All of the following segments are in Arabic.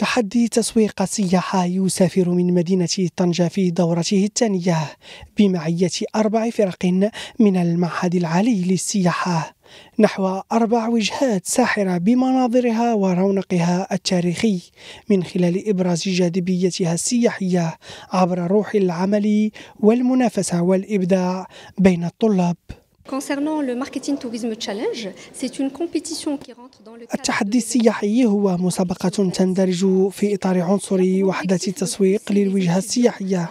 تحدي تسويق السياحة يسافر من مدينة طنجة في دورته الثانية بمعية أربع فرق من المعهد العالي للسياحة نحو أربع وجهات ساحرة بمناظرها ورونقها التاريخي من خلال إبراز جاذبيتها السياحية عبر روح العمل والمنافسة والإبداع بين الطلاب Concernant le Marketing Challenge, c'est une compétition qui rentre dans le التحدي السياحي هو مسابقة تندرج في إطار عنصر وحدة التسويق للوجهة السياحية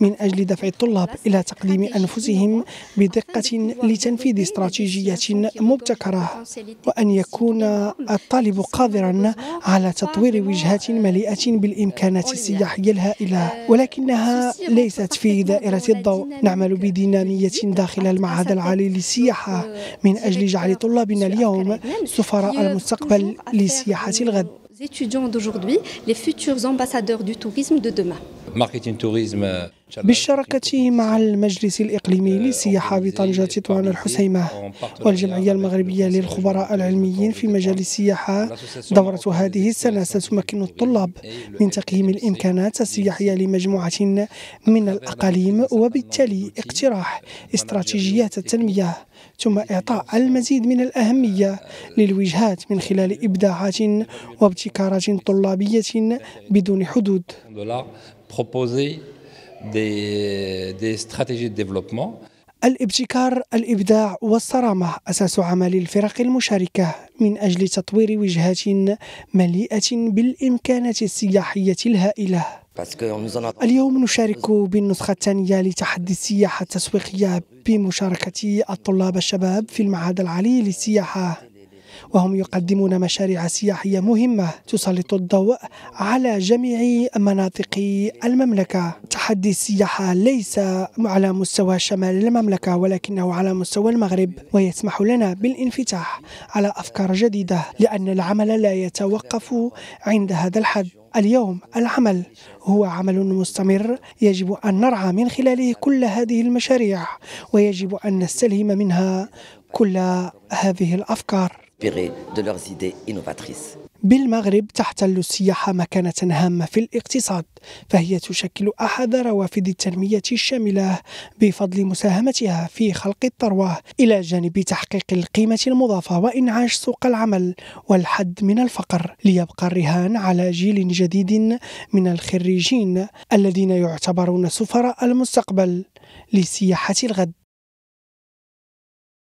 من أجل دفع الطلاب إلى تقديم أنفسهم بدقة لتنفيذ استراتيجية مبتكرة وأن يكون الطالب قادرا على تطوير وجهة مليئة بالإمكانات السياحية الهائلة ولكنها ليست في دائرة الضوء نعمل بدينامية داخل المعهد العالي للسياحة من أجل جعل طلابنا اليوم سفراء المستقبل لسياحة الغد. بالشراكة مع المجلس الإقليمي للسياحة بطنجة تطوان الحسيمة والجمعية المغربية للخبراء العلميين في مجال السياحة دورة هذه السنة ستمكن الطلاب من تقييم الإمكانات السياحية لمجموعة من الأقاليم وبالتالي اقتراح استراتيجيات التنمية ثم إعطاء المزيد من الأهمية للوجهات من خلال إبداعات وابتكارات طلابية بدون حدود proposer des, des stratégies de développement. الابتكار الابداع والصرامه اساس عمل الفرق المشاركه من اجل تطوير وجهات مليئه بالامكانات السياحيه الهائله اليوم نشارك بالنسخة الثانية لتحدي السياحة التسويقية بمشاركة الطلاب الشباب في المعهد العالي للسياحة وهم يقدمون مشاريع سياحية مهمة تسلط الضوء على جميع مناطق المملكة تحدي السياحة ليس على مستوى شمال المملكة ولكنه على مستوى المغرب ويسمح لنا بالانفتاح على أفكار جديدة لأن العمل لا يتوقف عند هذا الحد اليوم العمل هو عمل مستمر يجب أن نرعى من خلاله كل هذه المشاريع ويجب أن نستلهم منها كل هذه الأفكار inspirés de leurs idées innovatrices. بالمغرب تحتل السياحة مكانة هامة في الاقتصاد فهي تشكل أحد روافد التنمية الشاملة بفضل مساهمتها في خلق الثروة إلى جانب تحقيق القيمة المضافة وإنعاش سوق العمل والحد من الفقر ليبقى الرهان على جيل جديد من الخريجين الذين يعتبرون سفراء المستقبل لسياحة الغد